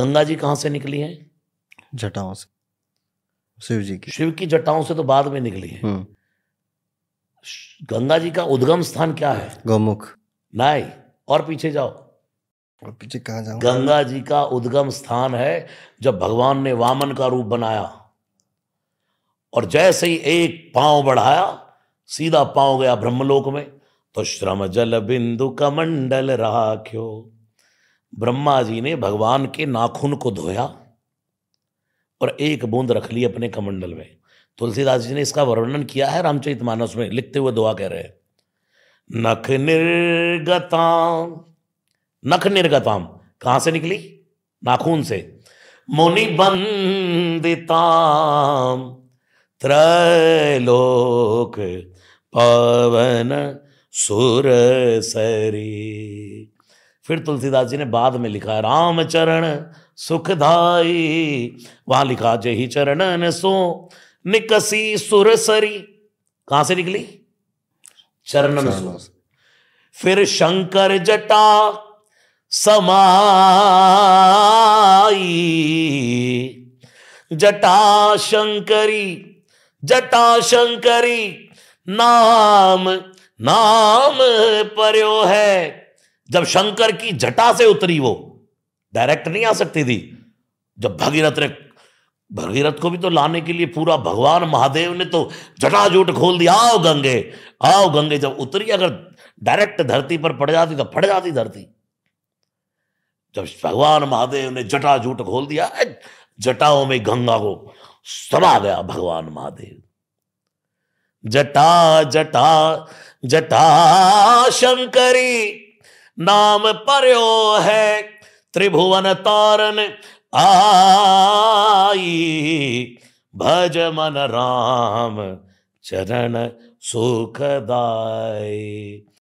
गंगा जी कहाँ से निकली है जटाओं से शिव जी की शिव की जटाओं से तो बाद में निकली है हम्म। गंगा जी का उद्गम स्थान क्या है गौमुख नाई और पीछे जाओ और पीछे कहा जाओ गंगा जी का उद्गम स्थान है जब भगवान ने वामन का रूप बनाया और जैसे ही एक पांव बढ़ाया सीधा पांव गया ब्रह्मलोक में तो श्रम जल बिंदु कमंडल राख्यो ब्रह्मा जी ने भगवान के नाखून को धोया और एक बूंद रख ली अपने कमंडल में तुलसीदास जी ने इसका वर्णन किया है रामचरित मानस में लिखते हुए दुआ कह रहे हैं नख निर्गताम नख निर्गताम कहां से निकली नाखून से मुनि बंदिताम त्रैलोक पवन सुर सरी फिर तुलसीदास जी ने बाद में लिखा राम चरण सुखदाई वहां लिखा जही चरणन सो निकसी सुरसरी कहां से निकली चरणन सो फिर शंकर जटा समाई जटा शंकरी जटा शंकरी नाम नाम पर्यो है जब शंकर की जटा से उतरी वो डायरेक्ट नहीं आ सकती थी जब भगीरथ ने भगीरथ को भी तो लाने के लिए पूरा भगवान महादेव ने तो जटाजूट खोल दिया आओ गंगे आओ गंगे जब उतरी अगर डायरेक्ट धरती पर पड़ जाती तो फट जाती धरती जब भगवान महादेव ने जटाजूट खोल दिया जटाओं में गंगा को समा गया भगवान महादेव जटा जटा जटा शंकरी नाम पर्यो है त्रिभुवन तारन आई भज मन राम चरण सुखदाय